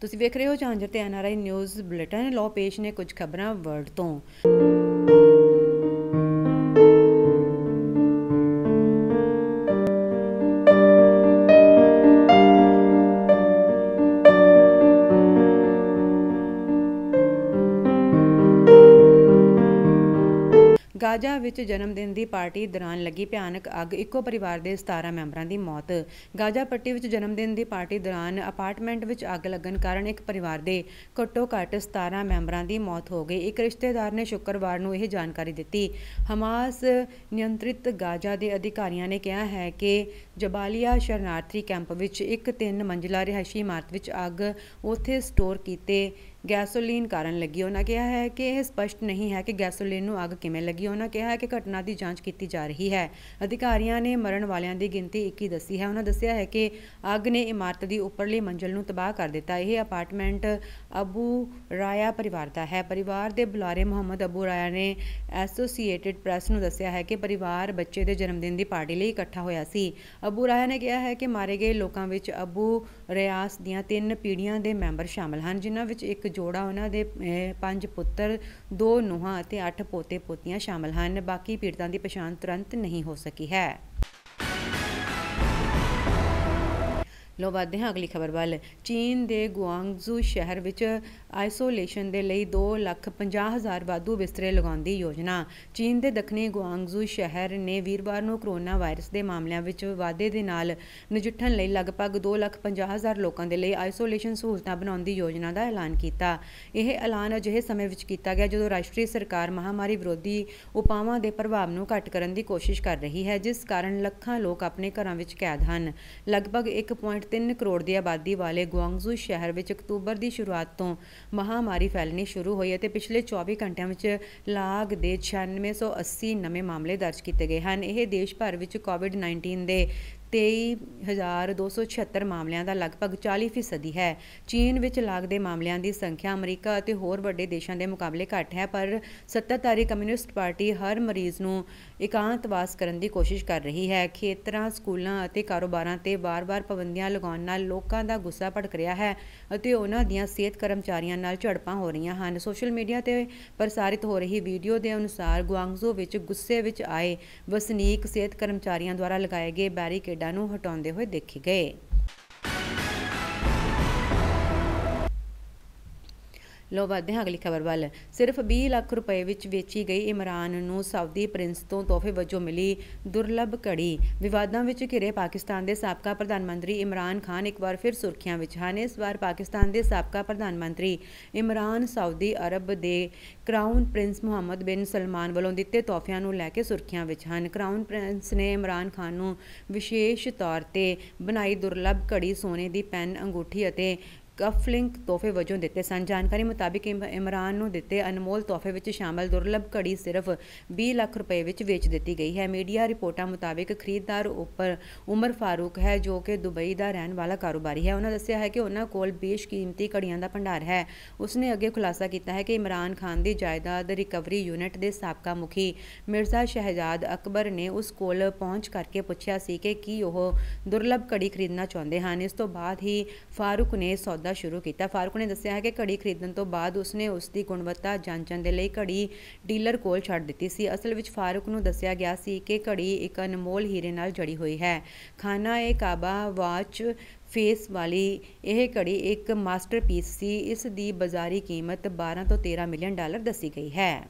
ਤੁਸੀਂ ਵੇਖ ਰਹੇ ਹੋ ਝਾਂਜਰ ਤੇ ਐਨਆਰਆਈ ਨਿਊਜ਼ ਬੁਲੇਟਿਨ ਲੋ ਪੇਸ਼ ਨੇ ਕੁਝ ਖਬਰਾਂ ਵਰਡ ਤੋਂ ਗਾਜ਼ਾ ਵਿੱਚ ਜਨਮ ਦਿਨ ਦੀ ਪਾਰਟੀ ਦੌਰਾਨ ਲੱਗੀ ਭਿਆਨਕ ਅੱਗ ਇੱਕੋ ਪਰਿਵਾਰ ਦੇ 17 ਮੈਂਬਰਾਂ ਦੀ ਮੌਤ ਗਾਜ਼ਾ ਪੱਟੀ ਵਿੱਚ ਜਨਮ ਦਿਨ ਦੀ ਪਾਰਟੀ ਦੌਰਾਨ ਅਪਾਰਟਮੈਂਟ ਵਿੱਚ ਅੱਗ ਲੱਗਣ ਕਾਰਨ ਇੱਕ ਪਰਿਵਾਰ ਦੇ ਘੱਟੋ ਘੱਟ 17 ਮੈਂਬਰਾਂ ਦੀ ਮੌਤ ਹੋ ਗਈ ਇੱਕ ਰਿਸ਼ਤੇਦਾਰ ਨੇ ਸ਼ੁੱਕਰਵਾਰ ਨੂੰ ਇਹ ਜਾਣਕਾਰੀ ਦਿੱਤੀ ਹਮਾਸ ਨਿਯੰਤਰਿਤ ਗਾਜ਼ਾ ਦੇ ਅਧਿਕਾਰੀਆਂ ਨੇ ਕਿਹਾ ਹੈ ਕਿ ਜਬਾਲੀਆ ਸ਼ਰਨਾਰਥੀ ਕੈਂਪ ਵਿੱਚ ਇੱਕ ਤਿੰਨ ਮੰਜ਼ਿਲਾ ਰਿਹਾਇਸ਼ੀ ਇਮਾਰਤ ਵਿੱਚ ਅੱਗ ਉੱਥੇ ਸਟੋਰ ਕੀਤੇ ਗੈਸੋਲੀਨ ਕਾਰਨ ਲੱਗੀ ਉਹਨਾਂ ਕਿਹਾ ਹੈ ਕਿ ਇਹ ਸਪਸ਼ਟ ਨਹੀਂ ਹੈ ਕਿ ਗੈਸੋਲੀਨ ਨੂੰ ਅੱਗ ਕਿਵੇਂ ਲੱਗੀ ਉਹਨਾਂ ਕਿਹਾ ਹੈ ਕਿ ਘਟਨਾ ਦੀ ਜਾਂਚ ਕੀਤੀ ਜਾ ਰਹੀ ਹੈ ਅਧਿਕਾਰੀਆਂ ਨੇ ਮਰਨ ਵਾਲਿਆਂ ਦੀ ਗਿਣਤੀ 21 ਦੱਸੀ ਹੈ ਉਹਨਾਂ ਦੱਸਿਆ ਹੈ ਕਿ ਅੱਗ ਨੇ ਇਮਾਰਤ ਦੀ ਉੱਪਰਲੀ ਮੰਜ਼ਲ ਨੂੰ ਤਬਾਹ ਕਰ ਦਿੱਤਾ ਇਹ ਅਪਾਰਟਮੈਂਟ ਅਬੂ ਰਾਇਆ ਪਰਿਵਾਰ ਦਾ ਹੈ ਪਰਿਵਾਰ ਦੇ ਬੁਲਾਰੇ ਮੁਹੰਮਦ ਅਬੂ ਰਾਇਆ ਨੇ ਐਸੋਸੀਏਟਿਡ ਪ੍ਰੈਸ ਨੂੰ ਦੱਸਿਆ ਹੈ ਕਿ ਪਰਿਵਾਰ ਬੱਚੇ ਦੇ ਜਨਮ ਦਿਨ ਦੀ ਪਾਰਟੀ ਲਈ ਇਕੱਠਾ ਹੋਇਆ ਸੀ ਅਬੂ ਰਾਇਆ ਨੇ ਕਿਹਾ ਹੈ ਕਿ ਮਾਰੇ ਗਏ ਲੋਕਾਂ ਵਿੱਚ ਅਬੂ ਰਿਆਸ ਦੀਆਂ ਤਿੰਨ ਪੀੜ੍ਹੀਆਂ ਦੇ ਮੈਂਬਰ ਸ਼ਾਮਲ ਹਨ ਜਿਨ੍ਹਾਂ ਵਿੱਚ ਇੱਕ ਜੋੜਾ ਉਹਨਾਂ ਦੇ ਪੰਜ ਪੁੱਤਰ ਦੋ ਨੂੰਹਾਂ ਅਤੇ ਅੱਠ ਪੋਤੇ ਪੋਤੀਆਂ ਸ਼ਾਮਲ ਹਨ ਬਾਕੀ ਪੀੜਤਾਂ ਦੀ ਪਛਾਣ ਤੁਰੰਤ ਨਹੀਂ ਹੋ ਸਕੀ ਹੈ ਲੋ ਵਧਦੇ ਹਾਂ ਅਗਲੀ ਖਬਰ ਵੱਲ ਚੀਨ ਦੇ ਗੁਆਂਗਜ਼ੂ ਸ਼ਹਿਰ ਵਿੱਚ ਆਈਸੋਲੇਸ਼ਨ ਦੇ ਲਈ ਹਜ਼ਾਰ ਵਾਧੂ ਬਿਸਤਰੇ ਲਗਾਉਣ ਦੀ ਯੋਜਨਾ ਚੀਨ ਦੇ ਦੱਖਣੀ ਗੁਆਂਗਜ਼ੂ ਸ਼ਹਿਰ ਨੇ ਵੀਰਵਾਰ ਨੂੰ ਕੋਰੋਨਾ ਵਾਇਰਸ ਦੇ ਮਾਮਲਿਆਂ ਵਿੱਚ ਵਾਧੇ ਦੇ ਨਾਲ ਨਜਿੱਠਣ ਲਈ ਲਗਭਗ ਹਜ਼ਾਰ ਲੋਕਾਂ ਦੇ ਲਈ ਆਈਸੋਲੇਸ਼ਨ ਸਹੂਲਤਾਂ ਬਣਾਉਣ ਦੀ ਯੋਜਨਾ ਦਾ ਐਲਾਨ ਕੀਤਾ ਇਹ ਐਲਾਨ ਅਜਿਹੇ ਸਮੇਂ ਵਿੱਚ ਕੀਤਾ ਗਿਆ ਜਦੋਂ ਰਾਸ਼ਟਰੀ ਸਰਕਾਰ ਮਹਾਮਾਰੀ ਵਿਰੋਧੀ ਉਪਾਵਾਂ ਦੇ ਪ੍ਰਭਾਵ ਨੂੰ ਘਟ ਕਰਨ ਦੀ ਕੋਸ਼ਿਸ਼ ਕਰ ਰਹੀ ਹੈ ਜਿਸ ਕਾਰਨ ਲੱਖਾਂ ਲੋਕ ਆਪਣੇ ਘਰਾਂ ਵਿੱਚ ਕੈਦ ਹਨ ਲਗਭਗ 1.3 ਕਰੋੜ ਦੀ ਆਬਾਦੀ ਵਾਲੇ ਗੁਆਂਗਜ਼ੂ ਸ਼ਹਿਰ ਵਿੱਚ ਅਕਤੂਬਰ ਦੀ ਸ਼ੁਰੂਆਤ ਤੋਂ ਮਹਾਮਾਰੀ ਫੈਲਣੀ ਸ਼ੁਰੂ ਹੋਈ ਹੈ ਤੇ ਪਿਛਲੇ 24 ਘੰਟਿਆਂ ਵਿੱਚ ਲਾਗ ਦੇ 9680 ਨਵੇਂ ਮਾਮਲੇ ਦਰਜ ਕੀਤੇ ਗਏ ਹਨ ਇਹ ਦੇਸ਼ ਭਰ ਵਿੱਚ ਕੋਵਿਡ-19 ਦੇ 23276 ਮਾਮਲਿਆਂ ਦਾ ਲਗਭਗ 40% ਹੈ ਚੀਨ ਵਿੱਚ ਲੱਗਦੇ ਮਾਮਲਿਆਂ ਦੀ ਸੰਖਿਆ ਅਮਰੀਕਾ ਅਤੇ ਹੋਰ ਵੱਡੇ ਦੇਸ਼ਾਂ ਦੇ ਮੁਕਾਬਲੇ ਘੱਟ ਹੈ ਪਰ ਸੱਤਾਧਾਰੀ ਕਮਿਊਨਿਸਟ ਪਾਰਟੀ ਹਰ ਮਰੀਜ਼ ਨੂੰ ਇਕਾਂਤਵਾਸ ਕਰਨ ਦੀ ਕੋਸ਼ਿਸ਼ ਕਰ ਰਹੀ ਹੈ ਖੇਤਰਾਂ ਸਕੂਲਾਂ ਅਤੇ ਕਾਰੋਬਾਰਾਂ ਤੇ ਵਾਰ-ਵਾਰ ਪਾਬੰਦੀਆਂ ਲਗਾਉਣ ਨਾਲ ਲੋਕਾਂ ਦਾ ਗੁੱਸਾ ਭੜਕ ਰਿਹਾ ਹੈ ਅਤੇ ਉਹਨਾਂ ਦੀਆਂ ਸਿਹਤ ਕਰਮਚਾਰੀਆਂ ਨਾਲ ਝੜਪਾਂ ਹੋ ਰਹੀਆਂ ਹਨ ਸੋਸ਼ਲ ਮੀਡੀਆ ਤੇ ਪ੍ਰਸਾਰਿਤ ਹੋ ਰਹੀ ਵੀਡੀਓ ਦੇ ਅਨੁਸਾਰ ਗੁਆਂਗਜ਼ੋ ਵਿੱਚ ਗੁੱਸੇ ਵਿੱਚ ਆਏ ਵਸਨੀਕ ਸਿਹਤ ਕਰਮਚਾਰੀਆਂ ਦੁਆਰਾ ਲਗਾਏ ਗਏ ਬੈਰੀਕੇਡ ਖੇਡਾਂ ਨੂੰ ਹਟਾਉਂਦੇ ਹੋਏ ਦੇਖੇ ਗਏ ਲੋ ਵਧਦੇ ਹਾਂ ਅਗਲੀ ਖਬਰ ਵੱਲ ਸਿਰਫ 20 ਲੱਖ ਰੁਪਏ ਵਿੱਚ ਵੇਚੀ ਗਈ ਇਮਰਾਨ ਨੂੰ ਸਾਊਦੀ ਪ੍ਰਿੰਸ ਤੋਂ ਤੋਹਫੇ ਵਜੋਂ ਮਿਲੀ ਦੁਰਲੱਭ ਘੜੀ ਵਿਵਾਦਾਂ ਵਿੱਚ ਘਿਰੇ ਪਾਕਿਸਤਾਨ ਦੇ ਸਾਬਕਾ ਪ੍ਰਧਾਨ ਮੰਤਰੀ ਇਮਰਾਨ ਖਾਨ ਇੱਕ ਵਾਰ ਫਿਰ ਸੁਰਖੀਆਂ ਵਿੱਚ ਹਨ ਇਸ ਵਾਰ ਪਾਕਿਸਤਾਨ ਦੇ ਸਾਬਕਾ ਪ੍ਰਧਾਨ ਮੰਤਰੀ ਇਮਰਾਨ ਸਾਊਦੀ ਅਰਬ ਦੇ ਕਰਾਊਨ ਪ੍ਰਿੰਸ ਮੁਹੰਮਦ ਬਿਨ ਸਲਮਾਨ ਵੱਲੋਂ ਦਿੱਤੇ ਤੋਹਫਿਆਂ ਨੂੰ ਲੈ ਕੇ ਸੁਰਖੀਆਂ ਵਿੱਚ ਹਨ ਕਰਾਊਨ ਪ੍ਰਿੰਸ ਨੇ ਇਮਰਾਨ ਖਾਨ ਨੂੰ ਵਿਸ਼ੇਸ਼ ਤੌਰ ਤੇ ਬਣਾਈ ਦੁਰਲੱਭ ਘੜੀ ਸੋਨੇ ਦੀ ਪੈਨ ਅੰਗੂਠੀ ਅਤੇ ਕਫਲਿੰਕ ਤੋਹਫੇ ਵਜੋਂ ਦਿੱਤੇ ਸਨ ਜਾਣਕਾਰੀ ਮੁਤਾਬਕ ਇਮਰਾਨ ਨੂੰ ਦਿੱਤੇ ਅਨਮੋਲ ਤੋਹਫੇ ਵਿੱਚ ਸ਼ਾਮਲ ਦੁਰਲਭ ਘੜੀ ਸਿਰਫ 20 ਲੱਖ ਰੁਪਏ ਵਿੱਚ ਵੇਚ ਦਿੱਤੀ ਗਈ ਹੈ ਮੀਡੀਆ ਰਿਪੋਰਟਾਂ ਮੁਤਾਬਕ ਖਰੀਦਦਾਰ ਉੱਪਰ ਉਮਰ ਫਾਰੂਕ ਹੈ ਜੋ ਕਿ ਦੁਬਈ ਦਾ ਰਹਿਣ ਵਾਲਾ ਕਾਰੋਬਾਰੀ ਹੈ ਉਹਨਾਂ ਦੱਸਿਆ ਹੈ ਕਿ ਉਹਨਾਂ ਕੋਲ ਬੇਸ਼ਕੀਮਤੀ ਘੜੀਆਂ ਦਾ ਭੰਡਾਰ ਹੈ ਉਸਨੇ ਅੱਗੇ ਖੁਲਾਸਾ ਕੀਤਾ ਹੈ ਕਿ ਇਮਰਾਨ ਖਾਨ ਦੀ ਜਾਇਦਾਦ ਰਿਕਵਰੀ ਯੂਨਿਟ ਦੇ ਸਾਬਕਾ ਮੁਖੀ ਮਿਰਜ਼ਾ ਸ਼ਹਿਜ਼ਾਦ ਅਕਬਰ ਨੇ ਉਸ ਕੋਲ ਪਹੁੰਚ ਕਰਕੇ ਪੁੱਛਿਆ ਸੀ ਕਿ ਕੀ ਉਹ ਦੁਰਲਭ ਘੜੀ ਖਰੀਦਣਾ ਚਾਹੁੰਦੇ ਹਨ ਇਸ ਤੋਂ ਬਾਅਦ ਹੀ ਫਾਰੂਕ ਨੇ ਸੌਦਾ ਸੌਦਾ ਸ਼ੁਰੂ ਕੀਤਾ ਫਾਰੂਕ ਨੇ ਦੱਸਿਆ ਹੈ ਕਿ ਘੜੀ ਖਰੀਦਣ ਤੋਂ ਬਾਅਦ ਉਸਨੇ ਉਸ ਦੀ ਗੁਣਵੱਤਾ ਜਾਂਚਣ ਦੇ ਲਈ ਘੜੀ ਡੀਲਰ ਕੋਲ ਛੱਡ ਦਿੱਤੀ ਸੀ ਅਸਲ ਵਿੱਚ ਫਾਰੂਕ ਨੂੰ ਦੱਸਿਆ ਗਿਆ ਸੀ ਕਿ ਘੜੀ ਇੱਕ ਅਨਮੋਲ ਹੀਰੇ ਨਾਲ ਜੜੀ ਹੋਈ ਹੈ ਖਾਨਾ ਇਹ ਕਾਬਾ ਵਾਚ ਫੇਸ ਵਾਲੀ ਇਹ ਘੜੀ ਇੱਕ ਮਾਸਟਰਪੀਸ ਸੀ ਇਸ ਦੀ ਬਾਜ਼ਾਰੀ ਕੀਮਤ 12 ਤੋਂ 13 ਮਿਲੀਅਨ ਡਾਲਰ ਦੱਸੀ ਗਈ ਹੈ